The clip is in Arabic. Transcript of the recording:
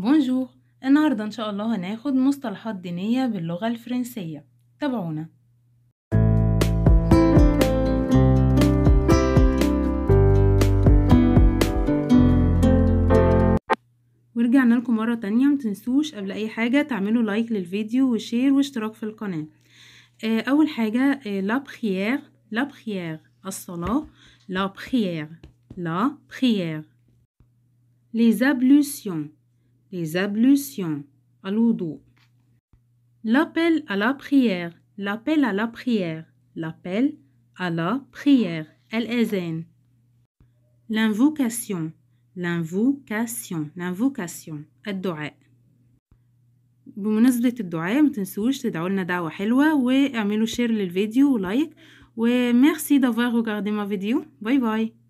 بونجور النهاردة إن شاء الله هناخد مصطلحات دينية باللغة الفرنسية تابعونا ورجعنا لكم مرة تانية متنسوش قبل أي حاجة تعملوا لايك للفيديو وشير واشتراك في القناة آه، أول حاجة لا بخيير لا بخيير الصلاة لا بخيير لا بخيير les ablutions les ablutions, al L'appel à la prière, l'appel à la prière, l'appel à la prière, al-azan. L'invocation, l'invocation, l'invocation, الدعاء. بمناسبة الدعاء ما تنسوش تدعوا لنا دعوة حلوة واعملوا شير للفيديو ولايك وميرسي دافوار regardé ma vidéo باي باي